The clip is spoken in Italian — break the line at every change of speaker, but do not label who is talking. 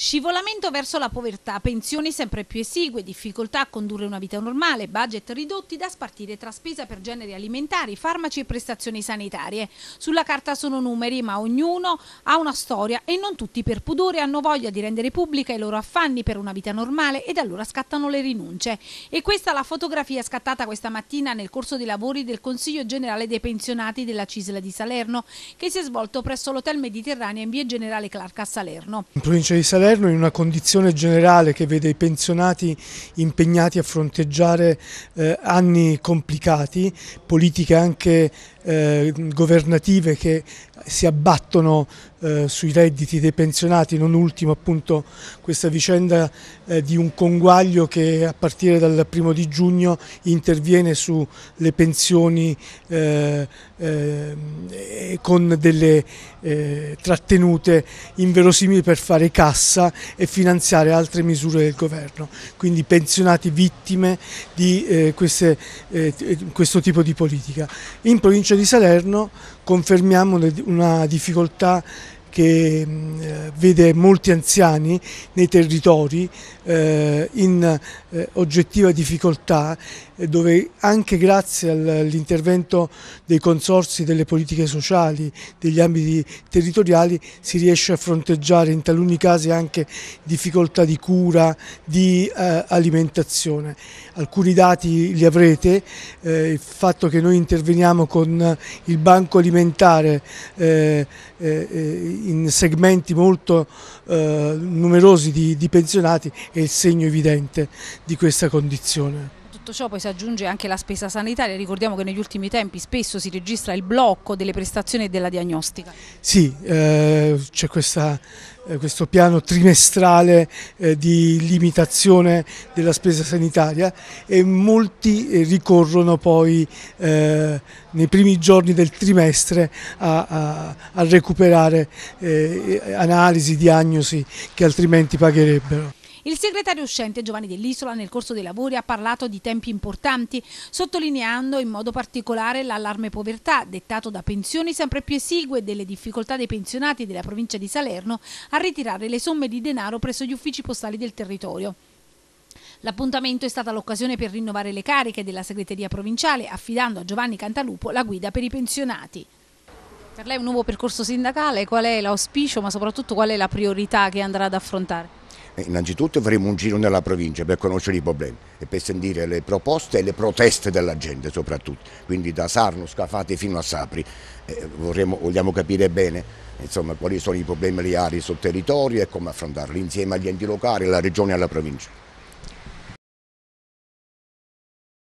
Scivolamento verso la povertà, pensioni sempre più esigue, difficoltà a condurre una vita normale, budget ridotti da spartire tra spesa per generi alimentari, farmaci e prestazioni sanitarie. Sulla carta sono numeri, ma ognuno ha una storia e non tutti per pudore hanno voglia di rendere pubblica i loro affanni per una vita normale ed allora scattano le rinunce. E questa è la fotografia scattata questa mattina nel corso dei lavori del Consiglio Generale dei Pensionati della Cisla di Salerno, che si è svolto presso l'Hotel Mediterraneo in via Generale Clark a Salerno.
In provincia di Salerno governo in una condizione generale che vede i pensionati impegnati a fronteggiare eh, anni complicati, politiche anche eh, governative che si abbattono eh, sui redditi dei pensionati, non ultimo appunto questa vicenda eh, di un conguaglio che a partire dal primo di giugno interviene sulle pensioni eh, eh, con delle eh, trattenute inverosimili per fare cassa cassa e finanziare altre misure del governo, quindi pensionati vittime di eh, queste, eh, eh questo tipo di politica. In provincia di Salerno confermiamo una difficoltà che mh, vede molti anziani nei territori eh, in eh, oggettiva difficoltà eh, dove anche grazie all'intervento dei consorsi delle politiche sociali, degli ambiti territoriali si riesce a fronteggiare in taluni casi anche difficoltà di cura, di eh, alimentazione. Alcuni dati li avrete, eh, il fatto che noi interveniamo con il banco alimentare eh, in segmenti molto eh, numerosi di, di pensionati è il segno evidente di questa condizione
tutto ciò poi si aggiunge anche la spesa sanitaria, ricordiamo che negli ultimi tempi spesso si registra il blocco delle prestazioni e della diagnostica.
Sì, eh, c'è questa eh, questo piano trimestrale eh, di limitazione della spesa sanitaria e molti eh, ricorrono poi nei primi giorni del trimestre a, recuperare analisi, diagnosi che altrimenti pagherebbero.
Il segretario uscente Giovanni dell'Isola nel corso dei lavori ha parlato di tempi importanti, sottolineando in modo particolare l'allarme povertà dettato da pensioni sempre più esigue e delle difficoltà dei pensionati della provincia di Salerno a ritirare le somme di denaro presso gli uffici postali del territorio. L'appuntamento è stata l'occasione per rinnovare le cariche della segreteria provinciale, affidando a Giovanni Cantalupo la guida per i pensionati. Per lei un nuovo percorso sindacale, qual è l'auspicio ma soprattutto qual è la priorità che andrà ad affrontare?
Eh, innanzitutto faremo un giro nella provincia per conoscere i problemi e per sentire le proposte e le proteste della gente soprattutto, quindi da Sarno, Scafate fino a Sapri. Eh, vorremmo, vogliamo capire bene insomma, quali sono i problemi reali sul territorio e come affrontarli insieme agli enti locali, alla regione e alla provincia.